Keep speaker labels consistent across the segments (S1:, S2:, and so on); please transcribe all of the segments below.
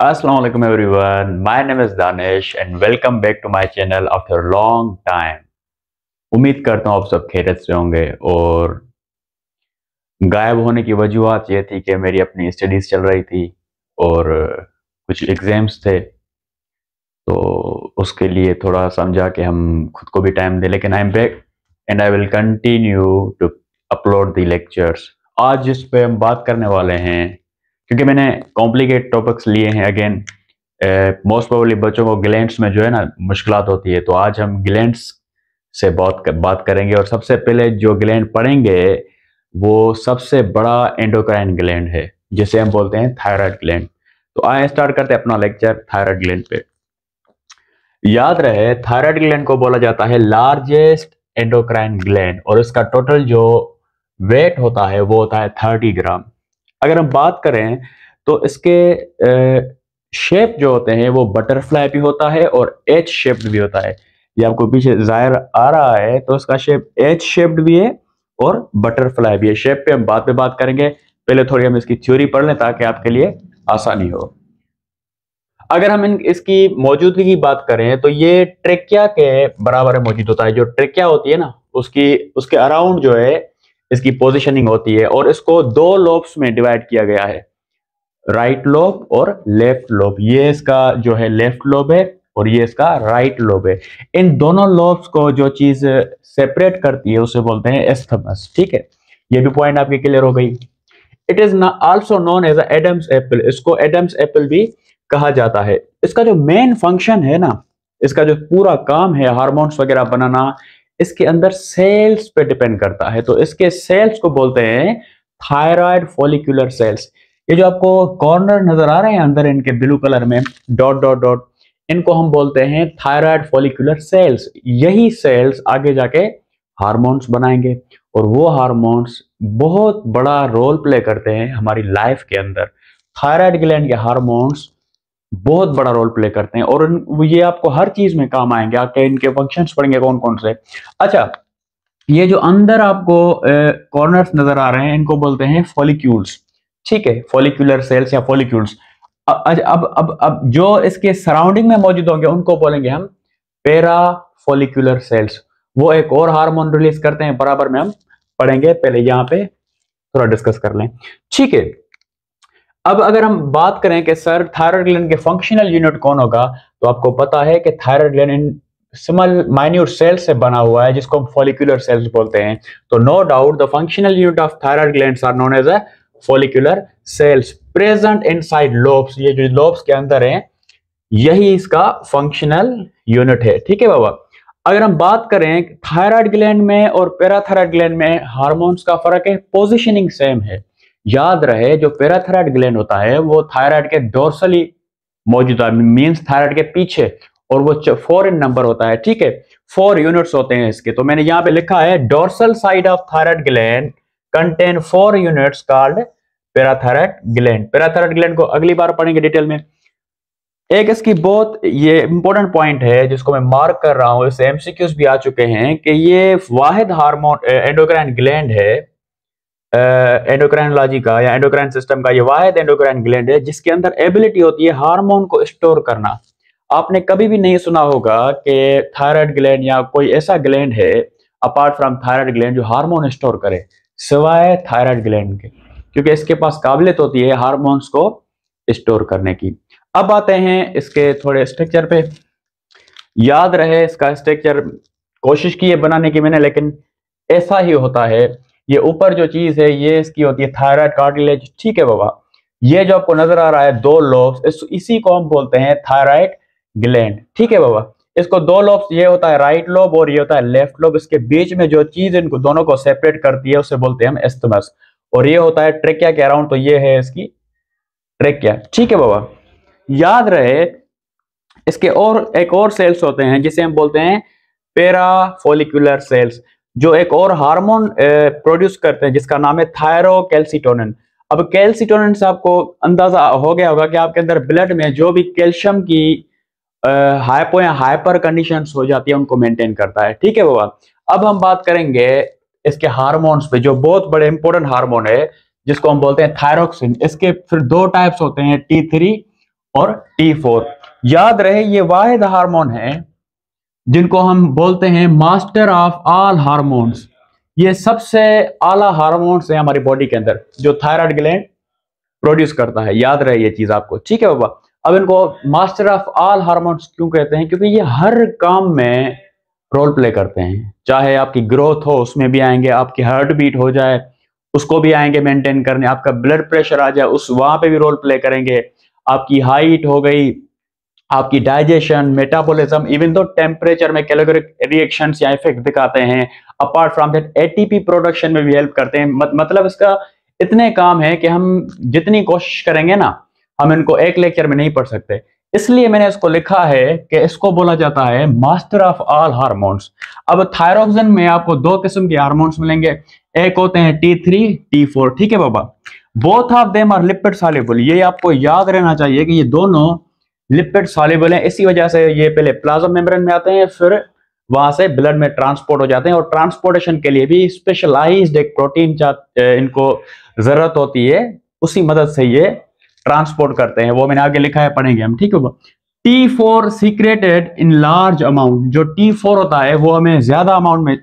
S1: Assalamualaikum everyone. My name is Danish and welcome back to my channel after a long time. उम्मीद करता हूँ आप सब खैरत से होंगे और गायब होने की वजूहत ये थी कि मेरी अपनी स्टडीज चल रही थी और कुछ एग्ज़ाम्स थे तो उसके लिए थोड़ा समझा कि हम खुद को भी टाइम दें लेकिन I am back and I will continue to upload the lectures आज जिस पे हम बात करने वाले हैं क्योंकि मैंने कॉम्प्लिकेट टॉपिक्स लिए हैं अगेन मोस्ट प्रोबली बच्चों को ग्लैंड में जो है ना मुश्किल होती है तो आज हम ग्लैंड से बहुत बात करेंगे और सबसे पहले जो ग्लैंड पढ़ेंगे वो सबसे बड़ा एंडोक्राइन ग्लैंड है जिसे हम बोलते हैं थायराइड ग्लैंड तो आए स्टार्ट करते हैं अपना लेक्चर थायराइड ग्लैंड पे याद रहे थायराइड ग्लैंड को बोला जाता है लार्जेस्ट एंडोक्राइन ग्लैंड और इसका टोटल जो वेट होता है वो होता है थर्टी ग्राम अगर हम बात करें तो इसके शेप जो होते हैं वो बटरफ्लाई भी होता है और एच शेप्ड भी होता है ये आपको पीछे जाहिर आ रहा है तो इसका शेप एच शेप्ड भी है और बटरफ्लाई भी है शेप पे हम बाद में बात करेंगे पहले थोड़ी हम इसकी थ्योरी पढ़ लें ताकि आपके लिए आसानी हो अगर हम इन इसकी मौजूदगी की बात करें तो ये ट्रेकिया के बराबर मौजूद होता है जो ट्रेकिया होती है ना उसकी उसके अराउंड जो है इसकी पोजिशनिंग होती है और इसको दो लोब्स में डिवाइड किया गया है राइट लोब और लेफ्ट लोब ये इसका जो है लेफ्ट लोब है और ये इसका राइट लोब है इन दोनों लोब्स को जो चीज सेपरेट करती है उसे बोलते हैं एस्थमस ठीक है ये भी पॉइंट आपके क्लियर हो गई it is also known as Adam's apple इसको एडम्स एप्पल भी कहा जाता है इसका जो मेन फंक्शन है ना इसका जो पूरा काम है हार्मोन्स वगैरह बनाना इसके अंदर सेल्स पे डिपेंड करता है तो इसके सेल्स को बोलते हैं थायराइड फॉलिकुलर सेल्स ये जो आपको कॉर्नर नजर आ रहे हैं अंदर इनके ब्लू कलर में डॉट डॉट डॉट इनको हम बोलते हैं थायराइड फॉलिकुलर सेल्स यही सेल्स आगे जाके हार्मोन्स बनाएंगे और वो हार्मोन्स बहुत बड़ा रोल प्ले करते हैं हमारी लाइफ के अंदर थायराइड ग्लैंड के हार्मोन्स बहुत बड़ा रोल प्ले करते हैं और ये आपको हर चीज में काम आएंगे आपके इनके फंक्शन पड़ेंगे कौन कौन से अच्छा ये जो अंदर आपको कॉर्नर्स नजर आ रहे हैं इनको बोलते हैं फॉलिक्यूल्स ठीक है फॉलिक्यूलर सेल्स या फॉलिक्यूल्स अब अब अब अब जो इसके सराउंडिंग में मौजूद होंगे उनको बोलेंगे हम पेरा फॉलिक्यूलर सेल्स वो एक और हार्मोन रिलीज करते हैं बराबर में हम पढ़ेंगे पहले यहाँ पे थोड़ा डिस्कस कर लें ठीक है अब अगर हम बात करें कि सर थायराइड ग्लैंड के फंक्शनल यूनिट कौन होगा तो आपको पता है कि thyroid gland in small minute cells से बना हुआ है जिसको हम फॉलिकुलर सेल्स बोलते हैं तो no doubt the functional unit of thyroid gland are known as a follicular cells present inside lobes ये जो लोब्स के अंदर है यही इसका फंक्शनल यूनिट है ठीक है बाबा अगर हम बात करें थायराइड ग्लैंड में और पैराथायराइड ग्लैंड में हार्मोन्स का फर्क है पोजिशनिंग सेम है याद रहे जो पेराथराइड ग्लैंड होता है वो थायराइड के डोर्सली मौजूद है मीन्स थायराइड के पीछे और वो फोर इन नंबर होता है ठीक है फोर यूनिट्स होते हैं इसके तो मैंने यहाँ पे लिखा है dorsal side of thyroid gland contain four units called parathyroid gland parathyroid gland को अगली बार पढ़ेंगे डिटेल में एक इसकी बहुत ये इंपॉर्टेंट पॉइंट है जिसको मैं मार्क कर रहा हूं इससे एमसीक्यूज भी आ चुके हैं कि ये वाहिद हार्मोन एंडोक्राइन ग्लैंड है एंडोक्राइनोलॉजी uh, का या एंडोक्राइन सिस्टम का ये वाहिद एंडोक्राइन ग्लैंड है जिसके अंदर एबिलिटी होती है हार्मोन को स्टोर करना आपने कभी भी नहीं सुना होगा कि थायराइड ग्लैंड या कोई ऐसा ग्लैंड है अपार्ट फ्रॉम थायराइड ग्लैंड जो हार्मोन स्टोर करे सिवाय थायराइड ग्लैंड के क्योंकि इसके पास काबिलियत होती है हार्मोन्स को स्टोर करने की अब आते हैं इसके थोड़े स्ट्रक्चर पे याद रहे इसका स्ट्रक्चर कोशिश की है बनाने की मैंने लेकिन ऐसा ही होता है ये ऊपर जो चीज है ये इसकी होती है थायराइड कार्टिलेज ठीक है बाबा ये जो आपको नजर आ रहा है दो लोब्स इसी को हम बोलते हैं थायराइड ग्लैंड ठीक है बाबा इसको दो लोब्स ये होता है राइट लोब और ये होता है लेफ्ट लोब इसके बीच में जो चीज इनको दोनों को सेपरेट करती है उसे बोलते हैं हम एस्थमस और ये होता है ट्रेकिया के अराउंड तो ये है इसकी ट्रेकिया ठीक है बाबा याद रहे इसके और एक और सेल्स होते हैं जिसे हम बोलते हैं पेराफोलिकुलर सेल्स जो एक और हार्मोन प्रोड्यूस करते हैं जिसका नाम है थायरोकैल्सिटोनिन अब कैल्सिटोनिन से आपको अंदाजा हो गया होगा कि आपके अंदर ब्लड में जो भी कैल्शियम की हाइपो या हाइपर कंडीशन हो जाती है उनको मेंटेन करता है ठीक है बाबा अब हम बात करेंगे इसके हार्मोन्स पे जो बहुत बड़े इंपॉर्टेंट हार्मोन है जिसको हम बोलते हैं थायरोक्सिन इसके फिर दो टाइप्स होते हैं टी थ्री और टी फोर याद रहे ये वाहिद हार्मोन है जिनको हम बोलते हैं मास्टर ऑफ ऑल हार्मोन्स ये सबसे आला हार्मोन्स है हमारी बॉडी के अंदर जो थायराइड ग्लैंड प्रोड्यूस करता है याद रहे ये चीज आपको ठीक है बाबा अब इनको मास्टर ऑफ ऑल हार्मोन्स क्यों कहते हैं क्योंकि ये हर काम में रोल प्ले करते हैं चाहे आपकी ग्रोथ हो उसमें भी आएंगे आपकी हार्ट बीट हो जाए उसको भी आएंगे मेंटेन करने आपका ब्लड प्रेशर आ जाए उस वहां पे भी रोल प्ले करेंगे आपकी हाइट हो गई आपकी digestion metabolism even to temperature में कैलोरिक रिएक्शन या इफेक्ट दिखाते हैं apart from that ATP production में भी हेल्प करते हैं मत, मतलब इसका इतने काम है कि हम जितनी कोशिश करेंगे ना हम इनको एक लेक्चर में नहीं पढ़ सकते इसलिए मैंने इसको लिखा है कि इसको बोला जाता है मास्टर ऑफ ऑल हार्मोन्स अब थायरोक्सिन में आपको दो किस्म के हार्मोन्स मिलेंगे एक होते हैं टी थ्री टी फोर ठीक है बाबा both of them are lipid soluble ये आपको याद रहना चाहिए कि ये दोनों लिपिड सॉलेबल है इसी वजह से ये पहले प्लाज्मा मेम्ब्रेन में आते हैं फिर वहां से ब्लड में ट्रांसपोर्ट हो जाते हैं और ट्रांसपोर्टेशन के लिए भी स्पेशलाइज एक प्रोटीन इनको जरूरत होती है उसी मदद से ये ट्रांसपोर्ट करते हैं वो मैंने आगे लिखा है पढ़ेंगे हम ठीक है T four secreted in large amount जो टी फोर होता है वो हमें ज्यादा अमाउंट में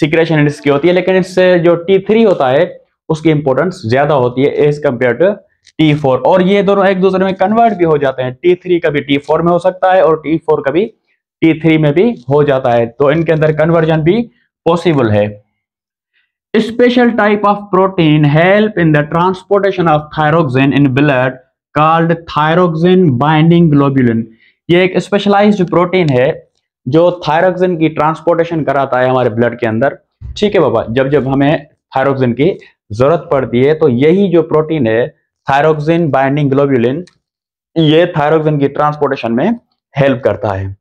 S1: सीक्रेशन इसकी होती है लेकिन इससे जो टी थ्री होता है उसकी इंपोर्टेंस ज्यादा होती है as compare to T four और ये दोनों एक दूसरे में कन्वर्ट भी हो जाते हैं टी थ्री कभी टी फोर में हो सकता है और टी फोर कभी टी थ्री में भी हो जाता है तो इनके अंदर कन्वर्जन भी पॉसिबल है special type of protein help in the transportation of thyroxine in blood called thyroxine binding globulin ये एक स्पेशलाइज प्रोटीन है जो थायरोक्सिन की ट्रांसपोर्टेशन कराता है हमारे ब्लड के अंदर ठीक है बाबा जब जब हमें थायरोक्सिन की जरूरत पड़ती है तो यही जो प्रोटीन है थायरोक्सिन बाइंडिंग ग्लोबुलिन ये थायरोक्सिन की ट्रांसपोर्टेशन में हेल्प करता है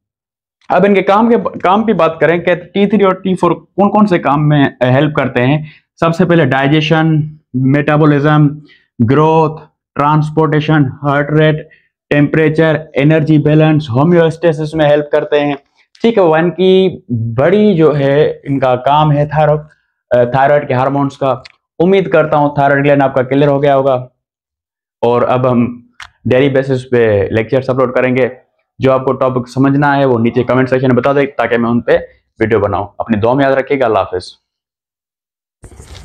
S1: अब इनके काम के काम की बात करें कि टी थ्री और टी फोर कौन कौन से काम में हेल्प करते हैं सबसे पहले digestion metabolism growth transportation heart rate temperature energy balance homeostasis में हेल्प करते हैं ठीक है वन की बड़ी जो है इनका काम है थायरॉयड के हार्मोन्स का उम्मीद करता हूँ थायराइड ग्लैंड आपका क्लियर हो गया होगा और अब हम डेली बेसिस पे लेक्चर्स अपलोड करेंगे जो आपको टॉपिक समझना है वो नीचे कमेंट सेक्शन में बता दें ताकि मैं उन पर वीडियो बनाऊँ अपनी दो में याद रखिएगा अल्लाह हाफिज़